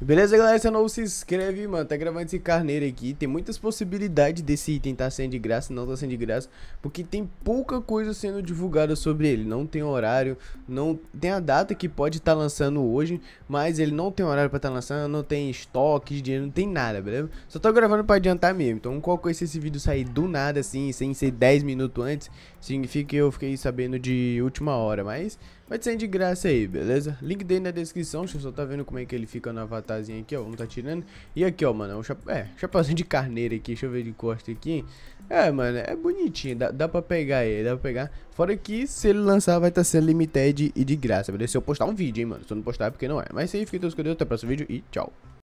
Beleza, galera? Se é novo, se inscreve, mano. Tá gravando esse carneiro aqui. Tem muitas possibilidades desse item tá sendo de graça, não tá sendo de graça. Porque tem pouca coisa sendo divulgada sobre ele. Não tem horário, não tem a data que pode estar tá lançando hoje. Mas ele não tem horário pra estar tá lançando, não tem estoque, dinheiro, não tem nada, beleza? Só tô gravando pra adiantar mesmo. Então, qual coisa é se esse vídeo sair do nada, assim, sem ser 10 minutos antes, significa que eu fiquei sabendo de última hora. Mas vai ser de graça aí, beleza? Link dele na descrição. Deixa eu só tá vendo como é que ele fica no avatar mutazinha aqui, ó. Vamos tá tirando. E aqui, ó, mano. É, um é, de carneiro aqui. Deixa eu ver de costa aqui. É, mano. É bonitinho. Dá, dá pra pegar ele. Dá pra pegar. Fora que se ele lançar, vai estar tá sendo limited e de graça, beleza? Se eu postar um vídeo, hein, mano. Se eu não postar é porque não é. Mas é aí fica todos com Deus. Até o próximo vídeo e tchau.